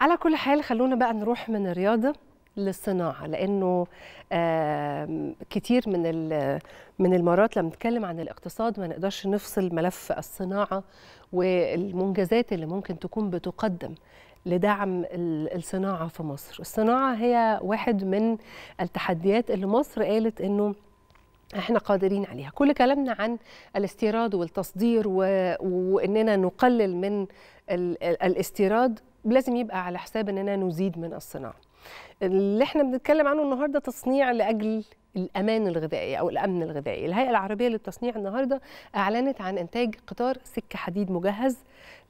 على كل حال خلونا بقى نروح من الرياضه للصناعه لانه كتير من من المرات لما نتكلم عن الاقتصاد ما نقدرش نفصل ملف الصناعه والمنجزات اللي ممكن تكون بتقدم لدعم الصناعه في مصر الصناعه هي واحد من التحديات اللي مصر قالت انه احنا قادرين عليها كل كلامنا عن الاستيراد والتصدير و... واننا نقلل من ال... الاستيراد لازم يبقى على حساب اننا نزيد من الصناعه اللي احنا بنتكلم عنه النهارده تصنيع لاجل الامان الغذائي او الامن الغذائي الهيئه العربيه للتصنيع النهارده اعلنت عن انتاج قطار سكه حديد مجهز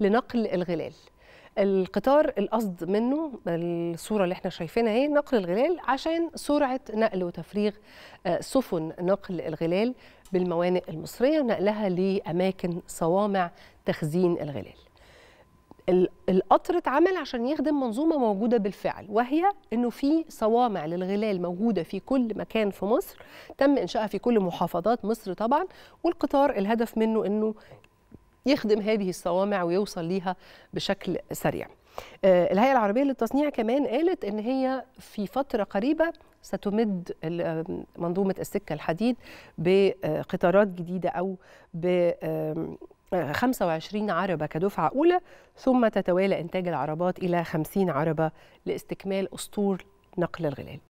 لنقل الغلال القطار القصد منه الصوره اللي احنا شايفينها اهي نقل الغلال عشان سرعه نقل وتفريغ آه، سفن نقل الغلال بالموانئ المصريه ونقلها لاماكن صوامع تخزين الغلال القطر اتعمل عشان يخدم منظومه موجوده بالفعل وهي انه في صوامع للغلال موجوده في كل مكان في مصر تم انشائها في كل محافظات مصر طبعا والقطار الهدف منه انه يخدم هذه الصوامع ويوصل ليها بشكل سريع آه، الهيئه العربيه للتصنيع كمان قالت ان هي في فتره قريبه ستمد منظومه السكه الحديد بقطارات جديده او ب 25 عربة كدفعة أولى ثم تتوالى إنتاج العربات إلى 50 عربة لاستكمال أسطول نقل الغلال